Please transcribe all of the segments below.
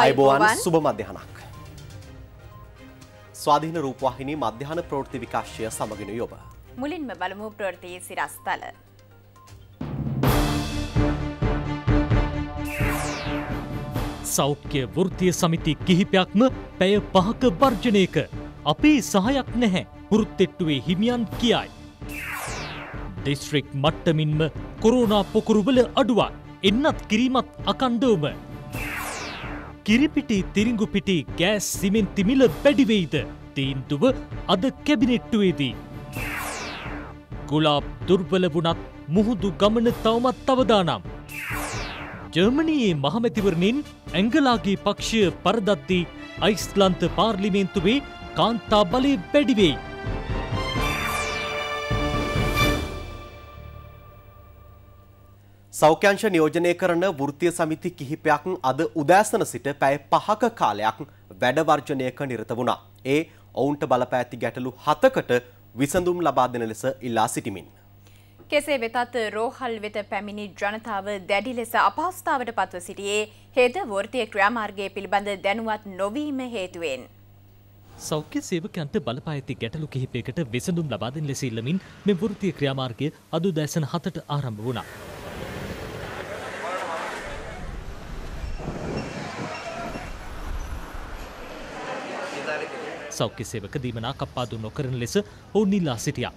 අයිබෝවන් සුබ මධ්‍යහනක්. ස්වාධීන රූපවාහිනී මධ්‍යහන ප්‍රෘති විකාශය සමගෙන යොබ. මුලින්ම බලමු ප්‍රෘතියේ සිරස්ථල. සෞඛ්‍ය වෘතිය සමිති කිහිපයක්ම පැය පහක වර්ජනයක. අපේ සහයක් නැහැ පුරුත්තෙට්ටුවේ හිමියන් කියයි. දිස්ත්‍රික් මට්ටමින්ම කොරෝනා පොකුරුවල අඩුවක් එන්නත් කිරීමත් අකණ්ඩවම කිරිපිටි තිරිඟුපිටි ගෑස් සිමෙන්ති මිල වැඩිවෙයිද තීන්දුව අද කැබිනෙට්ටුවේදී. ගුලාබ් දුර්වල වුණත් මුහුදු ගමන තවමත් තවදානම්. ජර්මණයේ මහමැතිවරණින් ඇංගලාගේ පක්ෂය පරදත්ති අයිස්ලන්ත පාර්ලිමේන්තුවේ කාන්තා බලය වැඩිවෙයි. සෞඛ්‍යංශ නියෝජනය කරන වෘත්තීය සමිති කිහිපයක් අද උදෑසන සිට පැය 5ක කාලයක් වැඩ වර්ජනයක නිරත වුණා. ඒ ඔවුන්ට බලපෑ ඇති ගැටලු 7කට විසඳුම් ලබා දෙන ලෙස ඉල්ලා සිටිමින්. කෙසේ වෙතත් රෝහල් වෙත පැමිණි ජනතාව දැඩි ලෙස අපහසුතාවට පත්ව සිටියේ හේද වෘත්තීය ක්‍රියාමාර්ගය පිළිබඳ දැනුවත් නොවීම හේතුවෙන්. සෞඛ්‍ය සේවකයන්ට බලපාඇති ගැටලු කිහිපයකට විසඳුම් ලබා දෙන ලෙස ඉල්ලමින් මේ වෘත්තීය ක්‍රියාමාර්ගය අද උදෑසන 7ට ආරම්භ වුණා. සෞඛ්‍ය සේවක දීමනා කප්පාදු නොකරන ලෙස ඔවුන් ඉල්ලා සිටියා.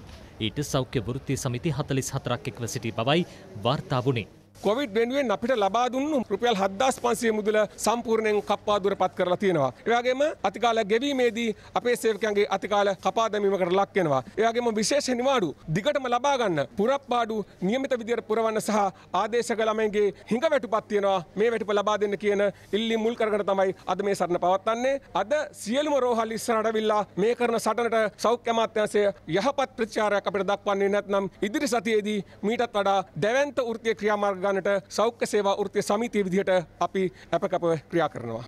ඊට සෞඛ්‍ය වෘත්ති සමිති 44ක් එක්ව සිටි බවයි වාර්තා වුණේ. කොවිඩ් වෙනුවෙන් අපිට ලබා දුන්නු රුපියල් 7500 මුදල සම්පූර්ණයෙන් කප්පාදුවර පත් කරලා තියෙනවා. ඒ වගේම අතිකාල ගෙවීමේදී අපේ සේවකයන්ගේ අතිකාල කපා දැමීමකට ලක් වෙනවා. ඒ වගේම විශේෂ නිවාඩු දිගටම ලබා ගන්න පුරප්පාඩු නියමිත විදියට පුරවන්න සහ ආදේශක ළමයින්ගේ හිඟවැටුපත් තියෙනවා. මේ වැටුප ලබා දෙන්න කියන ඉල්ලීම් මුල් කරගෙන තමයි අද මේ සටන පවත්වන්නේ. අද සියලුම රෝහල් ඉස්සරහට අවිල්ලා මේ කරන සටනට සෞඛ්‍ය අමාත්‍යාංශය යහපත් ප්‍රතිචාරයක් අපිට දක්වන්නේ නැත්නම් ඉදිරි සතියේදී මීටත් වඩා දැවැන්ත වෘත්තීය ක්‍රියාමාර්ග ගානට සෞඛ්‍ය සේවා ෘත්තිය සමිතිය විදිහට අපි අපකපව ක්‍රියා කරනවා.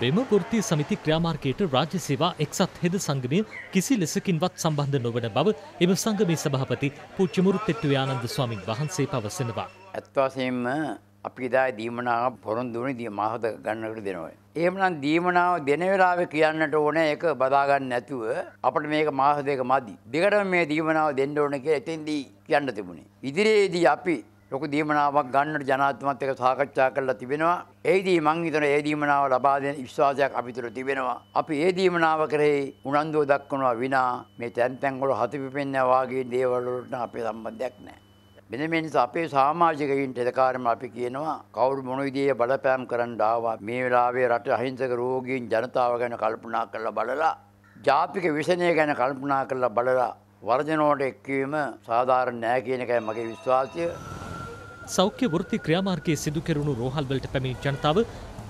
මෙම ෘත්ති සමිති ක්‍රියාමාර්ගයට රාජ්‍ය සේවා එක්සත් හෙද සංගමය කිසි ලෙසකින්වත් සම්බන්ධ නොවන බව එම සංගමේ සභාපති පූජ්‍ය මුරුත්තෙට්ටුවේ ආනන්ද ස්වාමින් වහන්සේ පවසනවා. ඇත්ත වශයෙන්ම අපි දා දීමනාව පොරොන්දුනේ දී මාහත ගන්නකට දෙනවා. එහෙමනම් දීමනාව දෙන වෙලාවේ කියන්නට ඕනේ ඒක බදා ගන්න නැතුව අපිට මේක මාස දෙක මදි. දෙකටම මේ දීමනාව දෙන්න ඕනේ කියලා එතෙන්දී කියන්න තිබුණේ. ඉදිරියේදී අපි ලොකු දීමනාවක් ගන්නට ජනාධමත් එක සාකච්ඡා කරලා තිබෙනවා. ඒදී මං හිතන ඒ දීමනාව ලබා දෙන විශ්වාසයක් අපි තුළ තිබෙනවා. අපි ඒ දීමනාව කරේ උනන්දුව දක්වනවා විනා මේ තැන් තැන්වල හතිපෙන්න වාගේ දේවල් වලට අපේ සම්බන්ධයක් නැහැ. මෙන්න මේ නිසා අපේ සමාජිකයින්ට එදකාරම අපි කියනවා කවුරු මොන විදිහේ බලපෑම් කරන්න ආවා මේ වෙලාවේ රට අහිංසක රෝගීන් ජනතාව ගැන කල්පනා කරලා බලලා ජාතික විෂණය ගැන කල්පනා කරලා බලලා වර්ජනෝට එක්වීම සාධාරණ නෑ කියන එකයි මගේ විශ්වාසය. සෞඛ්‍ය වෘත්ති ක්‍රියාමාර්ගයේ සිදු කෙරුණු රෝහල්වලට පැමිණි ජනතාව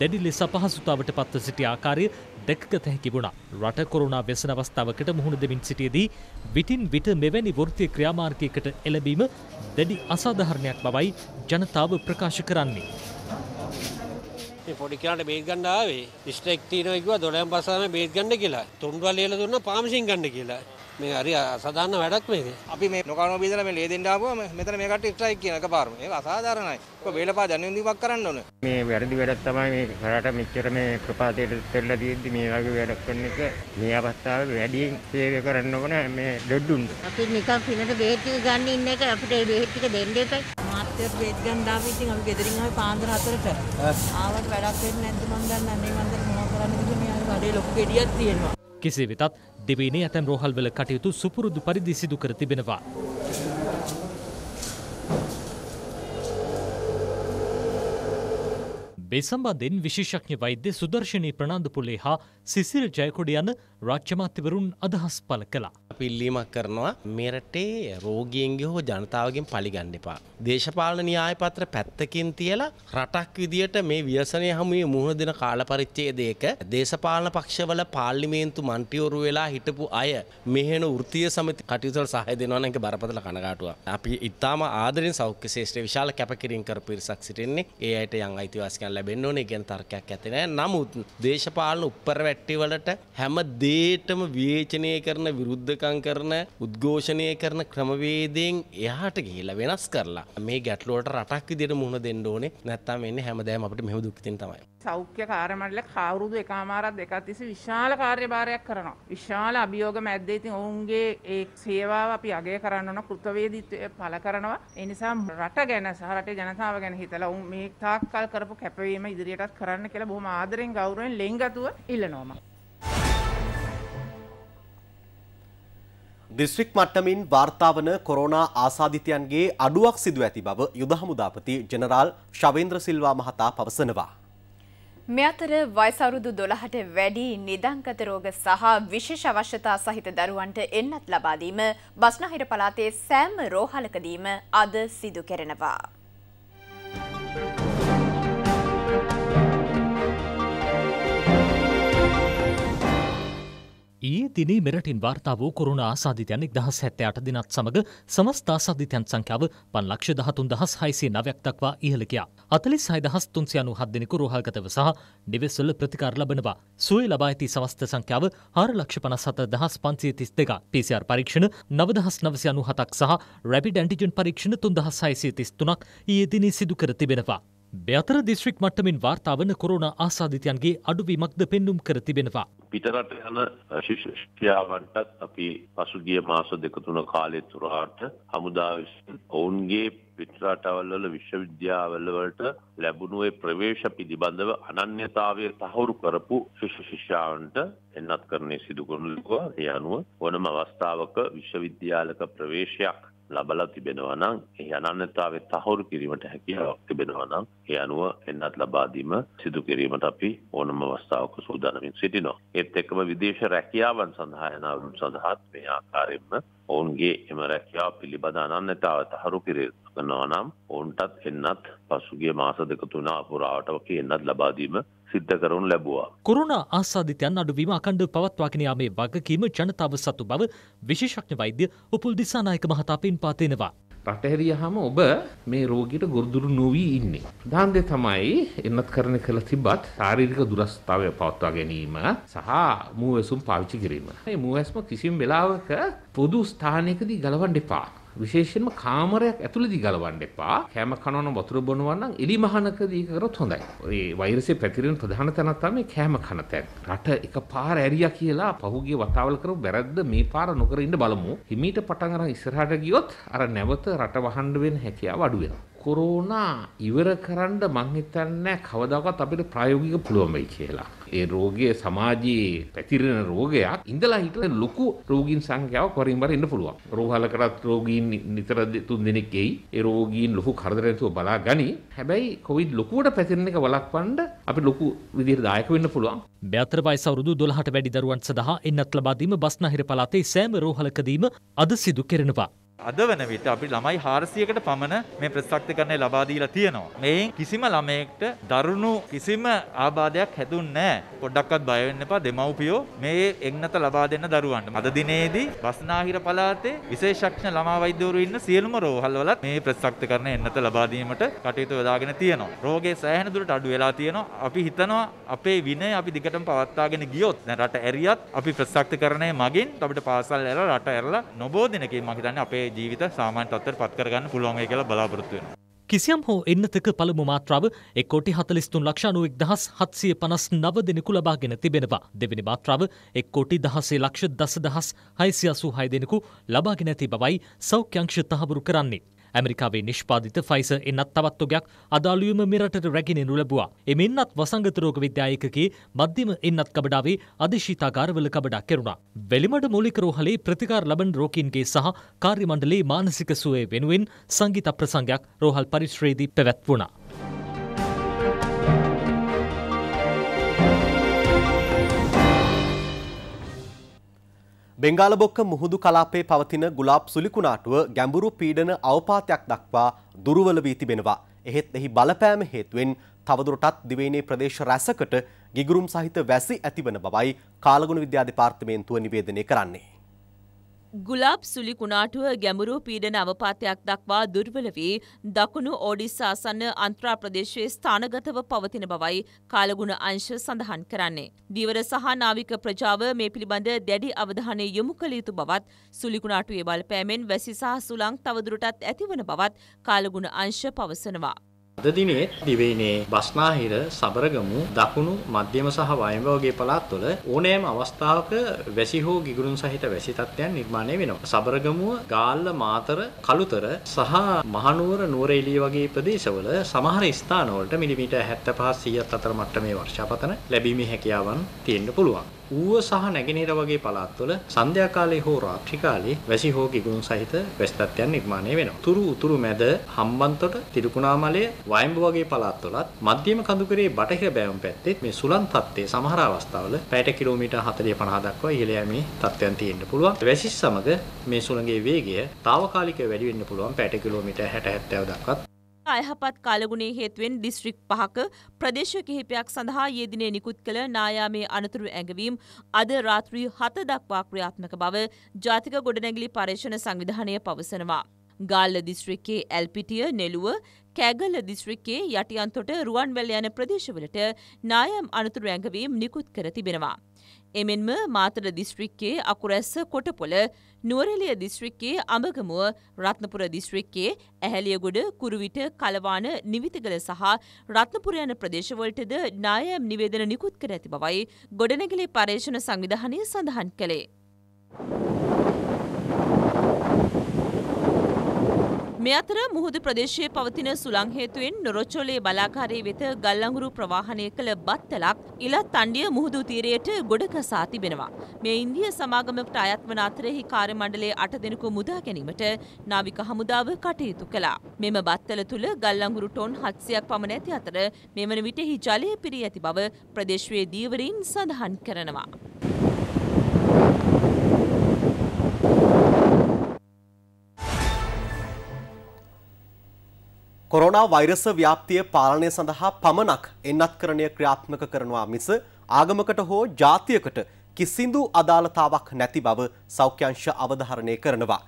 දැඩි ලෙස අපහසුතාවට පත්ව සිටි ආකාරය දැකගත හැකි වුණා. රට කොරුණා වෙසන අවස්ථාවකට මුහුණ දෙමින් සිටියේදී විටින් විට මෙවැනි වෘත්ති ක්‍රියාමාර්ගයකට එළඹීම දැඩි අසාධාරණයක් බවයි ජනතාව ප්‍රකාශ කරන්නේ. පොඩි කියලාට බේත් ගන්න ආවේ. ඉස්ටෙක් තියනවා කිව්වා 12 පස්සම බේත් ගන්න කියලා. තුන්වල් එල දුන්නා පාමසින් ගන්න කියලා. මේ හරි අසාධාරණ වැඩක් මේක. අපි මේ නොකනෝ බීදලා මේ ලේ දෙන්න ආපුවම මෙතන මේ කට්ටිය ස්ට්‍රයික් කියන එකපාරම. ඒක අසාධාරණයි. ඒක වේලපා දැනුම්දීමක් කරන්න ඕන. මේ වැරදි වැඩක් තමයි මේ කරාට මෙච්චර මේ ප්‍රපාතයට දෙල්ලා දීද්දි මේ වගේ වැඩක් කරන එක මේ අවස්ථාවේ වැඩියෙන් සේවය කරන්න ඕන මේ දෙඩුන්. අපි නිකන් පිනට බෙහෙත් ටික ගන්න ඉන්න එක අපිට ඒ බෙහෙත් ටික දෙන්න එකයි. මාත්‍යත් බෙහෙත් ගන්න දාපු ඉතින් අපි ගෙදරින් ආවේ පාන්දර 4ට. ආවට වැඩක් වෙන්නේ නැද්ද මන් දන්නේ නැහැ. මේ මන්දර මොනවද කරන්නේ කියලා මේ ආවේ වැඩේ ලොකු gediyak තියෙනවා. කෙසේ වෙතත් දෙවේනේ ඇතැම් රෝහල්වල කටයුතු සුපුරුදු පරිදි සිදු කර තිබෙනවා. බෙසම්බන්ධෙන් විශේෂඥ වෛද්‍ය සුදර්ශනී ප්‍රනාන්දපුලේ හා සිසිල් ජයකොඩ යන රාජ්‍යමාත්‍යවරුන් අදහස් පල කළා. අපි ඉල්ලීමක් කරනවා මෙරටේ රෝගීන්ගේ හෝ ජනතාවගෙන් පලිගන්න එපා. දේශපාලන න්‍යායපත්‍ර පැත්තකින් තියලා රටක් විදියට මේ ව්‍යසනය හමුවේ මුහුණ දෙන කාලපරිච්ඡේදයක දේශපාලන පක්ෂවල පාර්ලිමේන්තු මන්ත්‍රීවරු වෙලා හිටපු අය මෙහෙණ වෘත්තීය සමිති කටයුතු වල සහාය දෙනවා නම් ඒක බරපතල කනගාටුවක්. අපි ඉතාම ආදරෙන් සෞඛ්‍ය ශාස්ත්‍රයේ විශාල කැපකිරීම් කර පිරිසක් සිටින්නේ. ඒ අයට යම් අයිතිවාසිකම් ලැබෙන්න ඕනේ කියන තර්කයක් ඇති නෑ. නමුත් දේශපාලන උප්පර වැට්ටිවලට හැම දෙයකටම විවේචනය කරන විරුද්ධකම් සටහන් කරන උද්ඝෝෂණය කරන ක්‍රමවේදයෙන් එහාට ගිහිලා වෙනස් කරලා මේ ගැටලුවට රටක් විදිහට මුහුණ දෙන්න ඕනේ නැත්නම් වෙන්නේ හැමදාම අපිට මෙහෙම දුක් විඳින්න තමයි. සෞඛ්‍ය කාර්යමණ්ඩල කවුරුදු එකමාරක් දෙකක් තිස්සේ විශාල කාර්යභාරයක් කරනවා. විශාල අභියෝග මැද්දේ ඉතින් ඔවුන්ගේ ඒ සේවාව අපි අගය කරන්න ඕන කෘතවේදීත්වය පළ කරනවා. ඒ නිසා රට ගැන සහ රටේ ජනතාව ගැන හිතලා ඔවුන් මේ තාක්කල් කරපු කැපවීම ඉදිරියටත් කරන්න කියලා බොහොම ආදරෙන් ගෞරවයෙන් ලෙන්ගතුව ඉල්ලනවා මම. දිස්ත්‍රික් මට්ටමින් වාර්තාාවන කොරෝනා ආසාධිතයන්ගේ අඩුවක් සිදුව ඇති බව යුද හමුදාපති ජනරාල් ශවේන්ද්‍ර සිල්වා මහතා පවසනවා. මෙ අතර වයිසවරුදු දොළහට වැඩි නිදංකත රෝග සහ විශේෂ අවශ්‍යතා සහිත දරුවන්ට එන්නත් ලබාදීම බස්නහිර පලාතේ සෑම් රෝහලකදීම අද සිදු කෙරෙනවා. දිනී මෙරටින් වාර්තා වූ කොරුණ ආසාධිතයන් එක්දහස් හැත්තෑට දිනත් සමඟ සමස්ථ ආසාධිතයන් සංඛ්‍යාව පන්ලක්ෂ දහතුන් දහස් හයිසේ නවයක් දක්වා ඉහළ ගියා. අතලිස් හය දහස් තුන්සිය අනු හත් දෙනෙකු රෝහල්ගතව සහ නිවෙස්වල ප්‍රතිකාර ලබනවා. සුවය ලබා ඇති සමස්ත සංඛ්‍යාව හාර ලක්ෂ පනස් හත දහස් පන්සිය තිස් දෙක PCR පරීක්ෂණ නවදහස් නවසි අනු හතක් සහ රැපිඩ ඇන්ටිජන් පරීක්ෂණ තුන්දහස් හයිසිය තිස් තුනක් ඊයේ දිනේ සිදු කර තිබෙනවා. බයතර දිස්ත්‍රික් මට්ටමින් වාර්තාාවන කොරුණ ආසාධිතයන්ගේ අඩුවීමක්ද පෙන්නුම් කර තිබෙනවා. පිටරට යන ශිෂ්‍යාවන්ටත් අපි පසුගිය මාස දෙකතුන කාලය තුරාට හමුදා ඔවුන්ගේ පිටරටවල්වල විශ්වවිද්‍යාවල්ලවලට ලැබුණුවේ ප්‍රවේශ පිළිබඳව අනන්‍යතාවය තහවුරු කරපු ශිෂ්‍ය ශිෂ්‍යාවන්ට එන්නත් කරන්නේ සිදුකරනුලවා ඒ අනුව ඕනම අවස්ථාවක විශ්වවිද්‍යාලක ප්‍රවේශයක් ලබලා තිබෙනවා නම් එහි අනන්‍යතාවය තහවුරු කිරීමට හැකියාවක් තිබෙනවා නම් ඒ අනුව එන්නත් ලබාදීම සිදු කිරීමට අපි ඕනම අවස්ථාවක සූදානමින් සිටිනවා. ඒත් එක්කම විදේශ රැකියාවන් සඳහා යන අවුරුදු සඳහාත් මේ ආකාරයෙන්ම ඔවුන්ගේ එම රැකියාව පිළිබඳ අනන්‍යතාව තහවුරු කරනවා නම් ඔවුන්ටත් එන්නත් පසුගිය මාස දෙක තුන අපුරාවට එන්නත් ලබා දීම සිද්ධ කරනු ලැබවා. කොරුණ ආසාධිතයන් අඩුවීම අකණ්ඩ පවත්වාගෙනයාමේ වගකීම ජනතාව සතු බව විශේෂඥ වෛද්‍ය උපුල් දිසානායක මහතා පින් පාතිෙනවා. රටහැරිය හම ඔබ මේ රෝගීට ගොරදුරු නොවී ඉන්නේ. ප්‍රධාන්දය තමයි එන්නත් කරන කළ තිබත් ශාරීරික දුරස්ථාවය පවත්වා ගැනීම සහ මූවැසුම් පාවිච්චි කිරීම. මේ මූවැස්ම කිසිම් වෙලාවක පොදු ස්ථානයකදී ගලවන් ඩිපා. විශේෂයෙන්ම කාමරයක් ඇතුළේදී ගලවන්න එපා. කැම කනවන වතුර බොනවා නම් එලි මහනකදී ඒක කරොත් හොඳයි. ඒ වෛරසය පැතිරෙන ප්‍රධාන තැනක් තමයි කැම කන තැන. රට එකපාර ඇරියා කියලා පහුගිය වතාවල කරපු වැරද්ද මේ පාර නොකර ඉන්න බලමු. හිමීට පටන් අරන් ඉස්සරහට ගියොත් අර නැවත රට වහන්න වෙන හැකියාව අඩු වෙනවා. කොරෝනා ඉවර කරන්න මං හිතන්නේ කවදාකවත් අපිට ප්‍රායෝගික පුළුවන් වෙයි කියලා. ඒ රෝගයේ සමාජයේ පැතිරෙන රෝගයක් ඉඳලා හිටලා ලොකු රෝගීන් සංඛ්‍යාව කොරින් බර ඉන්න පුළුවන්. රෝහල කරත් රෝගීන් නිතර තුන් දෙනෙක් එයි. ඒ රෝගීන් ලොකු කරදරයතුව බලා ගනි. හැබැයි කොවිඩ් ලොකුවට පැතිරෙන එක වළක්වන්න අපි ලොකු විදිහට දායක වෙන්න පුළුවන්. බෑතර වයස අවුරුදු 12ට වැඩි දරුවන් සඳහා එන්නත් ලබා දීම බස්නාහිර පළාතේ සෑම රෝහලකදීම අද සිදු කෙරෙනවා. අද වන විට අපි ළමයි 400කට පමණ මේ ප්‍රතිශක්තිකරණය ලබා දීලා තියෙනවා. මේන් කිසිම ළමයෙක්ට දරුණු කිසිම ආබාධයක් හැදුන්නේ නැහැ. පොඩ්ඩක්වත් බය වෙන්න එපා දෙමව්පියෝ මේ එන්නත ලබා දෙන්න දරුවන්ට. අද දිනේදී බස්නාහිර පළාතේ විශේෂඥ ළමා වෛද්‍යවරු ඉන්න සියලුම රෝහල් වලත් මේ ප්‍රතිශක්තිකරණය එන්නත ලබා දීමට කටයුතු යොදාගෙන තියෙනවා. රෝගේ සෑහෙන දුරට අඩු වෙලා තියෙනවා. අපි හිතනවා අපේ විනය අපි දිගටම පවත්වාගෙන ගියොත් දැන් රට ඇරියත් අපි ප්‍රතිශක්තිකරණය මගින් අපිට පාසල් ඇරලා රට ඇරලා නොබෝ දිනකින් මම හිතන්නේ අපේ තමන්ගේ ජීවිත සාමාන්‍ය තත්ත්වයට පත් කරගන්න පුළුවන් වෙයි කියලා බලාපොරොත්තු වෙනවා. කිසියම් හෝ එන්නතක පළමු මාත්‍රාව එක්කෝටි හතලිස්තුන් ලක්ෂණුවෙක් දහස් හත්සිය පනස් නව දෙනෙකු ලබාගෙන තිබෙනවා දෙවැනි මාත්‍රාව එක්කෝටි දහසේ ලක්ෂ දස දහස් හයිසියසු හය දෙනෙකු ලබාගෙන ඇති බවයි සෞඛ්‍යංක්ෂ තහවුරු කරන්නේ. ඇමරිකාවේ නිෂ්පාදිත ෆයිස එන්නත් තවත්වගයක් අදාළුවම මෙරටට රැගෙනෙනු ලැබවා. එමෙන්නත් වසංගතරෝග විද්‍යායකකි මධ්‍යම එන්නත් කබඩාවේ අධිශීතාකාරවල කබඩා කෙරුණා. වෙලිමට මූලිකරෝහලේ ප්‍රතිකාර ලබන් රෝකීන්ගේ සහ කාර්යමණ්ඩලේ මානසික සුවය වෙනුවෙන් සංගීත ප්‍රසංගයක් රෝහල් පරිශ්‍රයේදී පැවැත්වුණා. බෙංගාලබොක්ක මුහුදු කලාපේ පවතින ගුලාප් සුලිකුණාටුව ගැඹුරු පීඩන අවපාතයක් දක්වා දුරුවල වී තිබෙනවා. එහෙත් එහි බලපෑම හේතුවෙන් තවදුරටත් දිවයිනේ ප්‍රදේශ රැසකට ගිගුරුම් සහිත වැසි ඇතිවන බවයි කාලගුණ විද්‍යා දෙපාර්තමේන්තුව නිවේදනය කරන්නේ. ගුලාබ් සුලි කුණාටුව ගැඹුරු පීඩන අවපාතයක් දක්වා දුර්වල වී දකුණු ඕඩිස් ආසන්න අන්ත්‍රා ප්‍රදේශයේ ස්ථානගතව පවතින බවයි කාලගුණ අංශ සඳහන් කරන්නේ. දීවර සහ නාවික ප්‍රජාව මේ පිළිබඳ දැඩි අවධානය යොමු කළ යුතු බවත් සුලි කුණාටුවේ බලපෑමෙන් වැසි සහ සුළං තවදුරටත් ඇතිවන බවත් කාලගුණ අංශ පවසනවා. අද දිනේ දිවයිනේ බස්නාහිර සබරගමු දකුණු මධ්‍යම සහ වයඹවගේ පළාත්වල ඕනෑම අවස්ථාවක වැසි හෝ ගිගුරුන් සහිත වැසි තත්ත්වයන් නිර්මාණය වෙනවා. සබරගමුව ගාල්ල මාතර කළුතර සහ මහනුවර නුවරඑළිය වගේ ප්‍රදේශවල සමහර ස්ථානවලට මිලිමීටර් 75 100 අතර මට්ටමේ වර්ෂාපතන ලැබීමේ හැකියාවන් තියෙන්න පුළුවන්. ඌව සහ නැගෙනහිර වගේ පළාත්වල සන්ධ්‍යා කාලයේ හෝ රාත්‍රී කාලයේ වැසි හෝ ගිගුම් සහිත වැසිතත්යන් නිර්මාණය වෙනවා. තුරු උතුරු මැද හම්බන්තොට තිරිකුණාමලය වයඹ වගේ පළාත්වලත් මධ්‍යම කඳුකරේ බටහිර බෑවුම් පැත්තේ මේ සුලන් තත්ත්වයේ සමහර අවස්ථාවල පැයට කිලෝමීටර් 40 50 දක්වා ඉහළ යෑමේ තත්ත්වයන් තියෙන්න පුළුවන්. වැසි සමග මේ සුළඟේ වේගය తాවකාලිකව වැඩි වෙන්න පුළුවන් පැයට කිලෝමීටර් 60 70 දක්වත් අයහපත් කාලගුණේ හේතුවෙන් දිස්ත්‍රික් පහක ප්‍රදේශ කිහිපයක් සඳහා යෙදිනේ නිකුත් කළ නායාමේ අනතුරු ඇඟවීම් අද රාත්‍රී හත දක්වා ක්‍රියාත්මක බව ජාතික ගොඩනැගිලි පර්ේෂණ සංවිධානය පවසනවා. ගාල්ල දිස්ත්‍රික්කේ ඇල්පිටිය නෙළුව කෑගල්ල දිස්ත්‍රික්කේ යටියන්තොට රුවන්වැල්ල යන ප්‍රදේශවලට නායම් අනතුරු ඇඟවීම් නිකුත් කර තිබෙනවා. එමෙන්ම මාතර දිස්ත්‍රික්කයේ අකුරැස්ස කොටපොළ නුවරලිය දිස්ත්‍රික්කයේ අඹගමුව රත්නපුර දිස්ත්‍රික්කයේ ඇහැලියගොඩ කුරුවිට කලවාන නිවිතගල සහ රත්නපුර යන ප්‍රදේශවලටද නායම් නිවේදන නිකුත් කර ඇති බවයි ගොඩනැගිලි පර්යේෂණ සංවිධානය සඳහන් කළේ. මේ අතර මුහුද ප්‍රදේශයේ පවතින සුළං හේතුවෙන් නොරොච්චෝලේ බලාකාරයේ වෙත ගල්ලඟුරු ප්‍රවාහනය කළ බත්තලක් ඉලත් තණ්ඩිය මුහුදු තීරයට ගොඩකසා තිබෙනවා. මේ ඉන්දිය සමාගමකට අයත් වන අතරෙහි කාර්ය මණ්ඩලයේ 8 දෙනෙකු මුදා ගැනීමට නාවික හමුදාව කටයුතු කළා. මෙම බත්තල තුල ගල්ලඟුරු ටොන් 700ක් පමණ ඇති අතර මෙවන විටෙහි ජලය පිරී ඇති බව ප්‍රදේශයේ දීවරීන් සඳහන් කරනවා. කොරෝනා වෛරස ව්‍යාප්තිය පාලනය සඳහා පමණක් එන්නත්කරණය ක්‍රියාත්මක කරනවා මිස ආගමකට හෝ ජාතියකට කිසිදු අදාළතාවක් නැති බව සෞඛ්‍යංශ අවධාරණය කරනවා.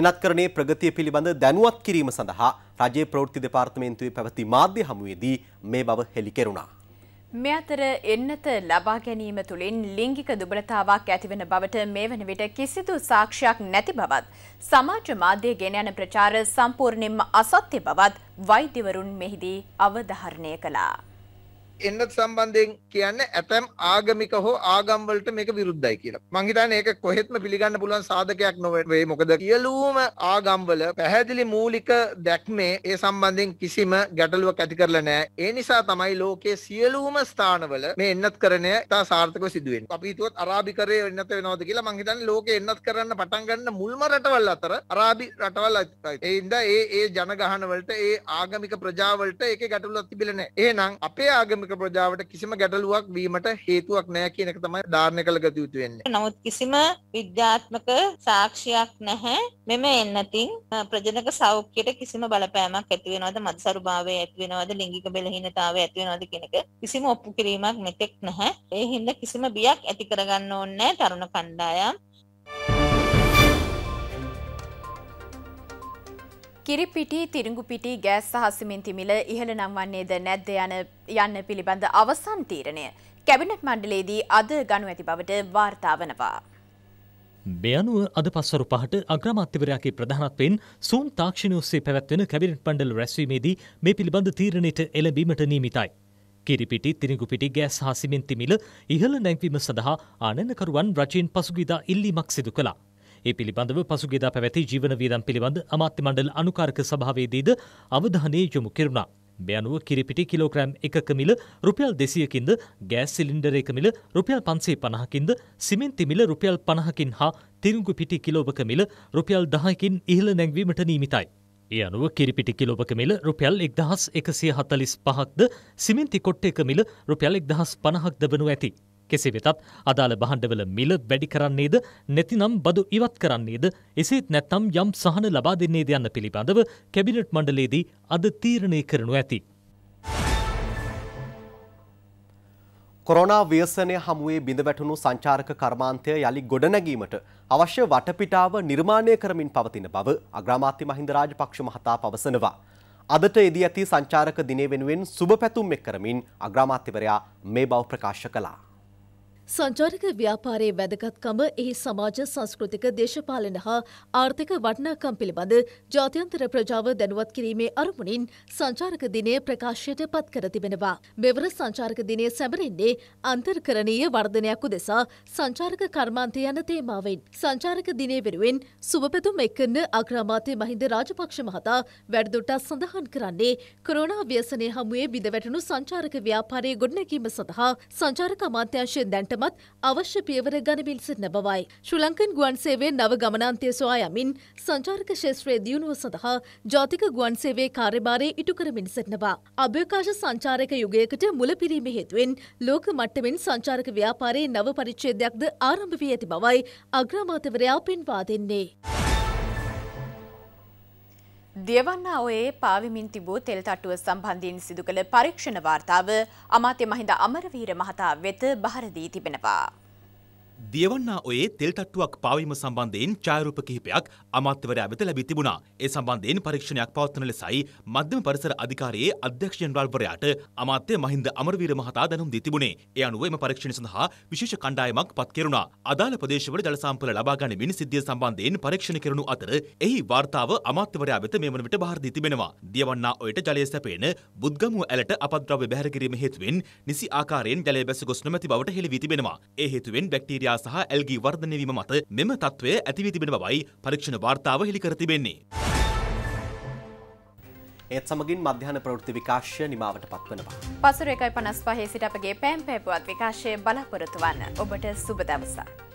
එනත්කරණේ ප්‍රගතිය පිළිබඳ දැනුවත් කිරීම සඳහා රජයේ ප්‍රවෘත්ති දෙපාර්තමේන්තුවේ පැවති මාධ්‍ය හමුවේදී මේ බව හෙළි කෙරුණා. මේ අතර එන්නත ලබා ගැනීම තුළින් ලිංගික දුබලතාවක් ඇතිවන බවට මේ වන විට කිසිදු සාක්ෂයක් නැති බවත් සමාජ මාධ්‍ය ගෙන යන ප්‍රචාර සම්පූර්ණයෙන්ම අසත්‍ය බවත් වෛද්‍යවරුන් මෙහිදී අවධාරණය කළා. එන්නත් සම්බන්ධයෙන් කියන්නේ ඇතැම් ආගමික හෝ ආගම් වලට මේක විරුද්ධයි කියලා. මං හිතන්නේ ඒක කොහෙත්ම පිළිගන්න පුළුවන් සාධකයක් නොවේ. මොකද කියලුවම ආගම් වල පැහැදිලි මූලික දැක්මේ ඒ සම්බන්ධයෙන් කිසිම ගැටලුවක් ඇති කරලා නැහැ. ඒ නිසා තමයි ලෝකයේ සියලුම ස්ථානවල මේ එන්නත් කරණය තා සාර්ථකව සිදු වෙන්නේ. අපි හිතුවත් අරාබිකරේ එන්නත් වෙනවද කියලා මං හිතන්නේ ලෝකේ එන්නත් කරන්න පටන් ගන්න මුල්ම රටවල් අතර අරාබි රටවල් අතරයි. ඒ හින්දා ඒ ඒ ජනගහන වලට ඒ ආගමික ප්‍රජාවලට ඒකේ ගැටලුවක් තිබිලා නැහැ. එහෙනම් අපේ ආගමික ශ්‍රාවක ප්‍රජාවට කිසිම ගැටලුවක් වීමට හේතුවක් නැහැ කියන එක තමයි ධාරණය කළ ගත යුතු වෙන්නේ. නමුත් කිසිම විද්‍යාත්මක සාක්ෂියක් නැහැ මෙම එන්නතින් ප්‍රජනක සෞඛ්‍යයට කිසිම බලපෑමක් ඇති වෙනවද මත්සරුභාවය ඇති වෙනවද ලිංගික බෙලහීනතාවය ඇති වෙනවද කියන එක කිසිම ඔප්පු කිරීමක් මෙතෙක් නැහැ. ඒ හින්දා කිසිම බියක් ඇති කරගන්න ඕනේ නැහැ තරුණ කණ්ඩායම්. Thank you කිරිපිටි තිරිඟුපිටි ගෑස් සහ සිමෙන්ති මිල ඉහළ නම් වන්නේද නැද්ද යන යන්න පිළිබඳ අවසන් තීරණය කැබිනට් මණ්ඩලයේදී අද ගනු ඇති බවට වාර්තා වනවා. මේ අනුව අද පස්වරු පහට අග්‍රමාත්‍යවරයාගේ ප්‍රධානත්වයෙන් සූම් තාක්ෂණ ඔස්සේ පැවැත්වෙන කැබිනට් මණ්ඩල රැස්වීමේදී මේ පිළිබඳ තීරණයට එළඹීමට නියමිතයි. කිරිපිටි තිරිඟුපිටි ගෑස් හා සිමෙන්ති මිල ඉහළ නැංවීම සඳහා ආනයනකරුවන් රජයෙන් පසුගියදා ඉල්ලීමක් සිදු කළා. ඒ පිළිබඳව පසුගේදා පැවැති ජීවන වියදම් පිළිබඳ අමාත්‍ය මණ්ඩල අනුකාරක සභාවේදීද අවධානය යොමු කෙරුණා. මේ අනුව කිරිපිටි කිලෝග්‍රෑම් එකක මිල රුපියල් දෙසියකින්ද ගෑස් සිලින්ඩර් එක මිල රුපියල් පන්සේ පණහකින්ද සිමෙන්ති මිල රුපියල් පණහකින් හා තිරුඟු පිටි කිලෝවක මිල රුපියල් දහයකින් ඉහළ නැංවීමට නීමිතයි. ඒ අනුව කිරිපිටි කිලෝවක මිල රුපියල් එක්දහස් එකසිය හතලිස් පහක්ද සිමෙන්ති කොට්ට එක මිල රුපියල් එක්දහස් පණහක් දබනු ඇති. කෙසේ වෙතත් අදාළ බහණ්ඩවල මිල වැඩි කරන්නේද නැතිනම් බදු ඉවත් කරන්නේද එසේත් නැත්නම් යම් සහන ලබා දෙන්නේද යන්න පිළිබඳව කැබිනට් මණ්ඩලයේදී අද තීරණය කරනු ඇති. කොරෝනා ව්‍යසනය හමුවේ බිඳ වැටුණු සංචාරක කර්මාන්තය යළි ගොඩනැගීමට අවශ්‍ය වටපිටාව නිර්මාණය කරමින් පවතින බව අග්‍රාමාත්‍ය මහින්ද රාජපක්ෂ මහතා පවසනවා. අදට එදී ඇති සංචාරක දිනේ වෙනුවෙන් සුබ පැතුම් එක් කරමින් අග්‍රාමාත්‍යවරයා මේ බව ප්‍රකාශ කළා. සංචාරක ව්‍යාපාරයේ වැදගත්කම එහි සමාජ සංස්කෘතික දේශපාලන හා ආර්ථික වටිනාකම් පිළිබඳ ජාත්‍යන්තර ප්‍රජාව දැනුවත් කිරීමේ අරමුණින් සංචාරක දිනය ප්‍රකාශයට පත් කර තිබෙනවා. මෙවර සංචාරක දිනය සැමරෙන්නේ අන්තර්කරණීය වර්ධනයක් උදෙසා සංචාරක කර්මාන්තය යන තේමාවෙන්. සංචාරක දිනය වෙනුවෙන් සුබපැතුම් එක්කන්න අග්‍රාමාත්‍ය මහින්ද රාජපක්ෂ මහතා වැඩදුටත් සඳහන් කරන්නේ කොරෝනා ව්‍යසනය හමුවේ බිඳවැටුණු සංචාරක ව්‍යාපාරයේ ගොඩනැගීම සඳහා සංචාරක අමාත්‍යංශයෙන් දැන්ට ගැනීමටමත් අවශ්‍ය පියවර ගනිමින් සිටින බවයි. ශ්‍රී ලංකන් ගුවන් සේවේ නව ගමනාන්තය සොයා යමින් සංචාරක ශේත්‍රයේ දියුණුව සඳහා ජාතික ගුවන් සේවේ කාර්යභාරය ඉටු කරමින් සිටිනවා. අභ්‍යවකාශ සංචාරක යුගයකට මුලපිරීම හේතුවෙන් ලෝක මට්ටමින් සංචාරක ව්‍යාපාරයේ නව පරිච්ඡේදයක්ද ආරම්භ වී ඇති බවයි අග්‍රාමාත්‍යවරයා පෙන්වා දෙන්නේ. දියවන්නා ඔයේ පාවිමින් තිබූ තෙල් තට්ටුව සම්බන්ධයෙන් සිදු කළ පරීක්ෂණ වාර්තාව අමාත්‍ය මහින්ද අමරවීර මහතා වෙත බහර දී තිබෙනවා. දියවන්නා ඔයේ තෙල් තට්ටුවක් පාවීම සම්බන්ධයෙන් ඡායරූප කිහිපයක් අමාත්‍යවරයා වෙත ලැබී තිබුණා. ඒ සම්බන්ධයෙන් පරීක්ෂණයක් පවත්වන ලෙසයි මධ්‍යම පරිසර අධිකාරියේ අධ්‍යක්ෂ ජනරාල්වරයාට අමාත්‍ය මහින්ද අමරවීර මහතා දැනුම් දී තිබුණේ. ඒ අනුව එම පරීක්ෂණ සඳහා විශේෂ කණ්ඩායමක් පත් කෙරුණා. අදාළ ප්‍රදේශවල ජල සම්පල ලබා ගැනීමෙන් සිද්ධිය සම්බන්ධයෙන් පරීක්ෂණ කෙරුණු අතර එහි වාර්තාව අමාත්‍යවරයා වෙත මේ වන විට බාර දී තිබෙනවා. දියවන්නා ඔයට ජලය සැපේන බුද්ගමුව ඇලට අපද්‍රව්‍ය බැහැර කිරීම හේතුවෙන් නිසි ආකාරයෙන් ජලය බැස ගොස් නොමැති බවට හෙළි වී තිබෙනවා. ඒ හේතුවෙන් බැක්ටීරියා බැක්ටීරියා සහ ඇල්ගී වර්ධනය වීම මත මෙම තත්ත්වය ඇති වී තිබෙන බවයි පරීක්ෂණ වාර්තාව හෙළි කර තිබෙන්නේ. ඒත් සමගින් මධ්‍යහන ප්‍රවෘත්ති විකාශය නිමාවට පත්වනවා. පසුර එකයි පනස් පහේ සිට අපගේ පෑම් පැපුවත් විකාශය බලාපොරොතු වන්න ඔබට සුබ දවසක්.